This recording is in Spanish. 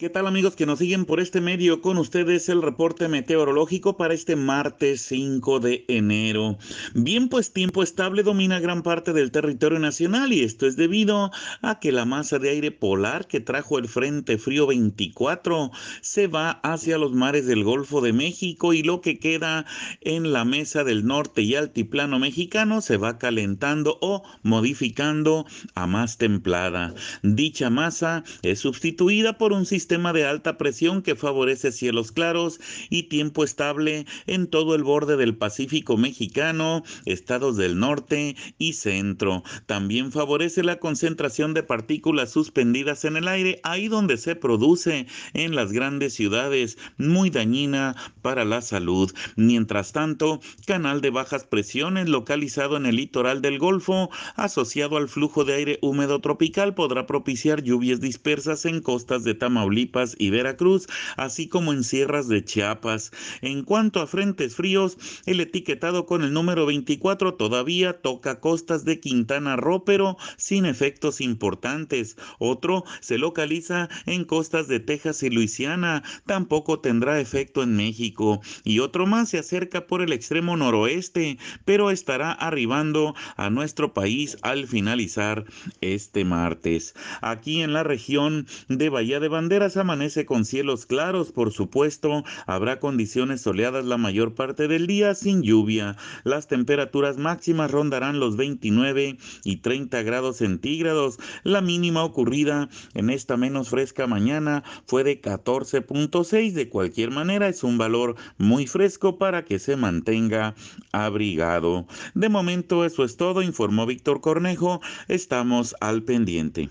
¿Qué tal amigos que nos siguen por este medio? Con ustedes el reporte meteorológico para este martes 5 de enero. Bien, pues tiempo estable domina gran parte del territorio nacional y esto es debido a que la masa de aire polar que trajo el Frente Frío 24 se va hacia los mares del Golfo de México y lo que queda en la mesa del norte y altiplano mexicano se va calentando o modificando a más templada. Dicha masa es sustituida por un sistema sistema de alta presión que favorece cielos claros y tiempo estable en todo el borde del Pacífico mexicano, estados del norte y centro. También favorece la concentración de partículas suspendidas en el aire, ahí donde se produce en las grandes ciudades, muy dañina para la salud. Mientras tanto, canal de bajas presiones localizado en el litoral del Golfo, asociado al flujo de aire húmedo tropical, podrá propiciar lluvias dispersas en costas de Tamaulipas y Veracruz, así como en sierras de Chiapas. En cuanto a frentes fríos, el etiquetado con el número 24 todavía toca costas de Quintana Roo, pero sin efectos importantes. Otro se localiza en costas de Texas y Luisiana, tampoco tendrá efecto en México. Y otro más se acerca por el extremo noroeste, pero estará arribando a nuestro país al finalizar este martes. Aquí en la región de Bahía de Banderas, amanece con cielos claros, por supuesto, habrá condiciones soleadas la mayor parte del día sin lluvia. Las temperaturas máximas rondarán los 29 y 30 grados centígrados. La mínima ocurrida en esta menos fresca mañana fue de 14.6. De cualquier manera, es un valor muy fresco para que se mantenga abrigado. De momento, eso es todo, informó Víctor Cornejo. Estamos al pendiente.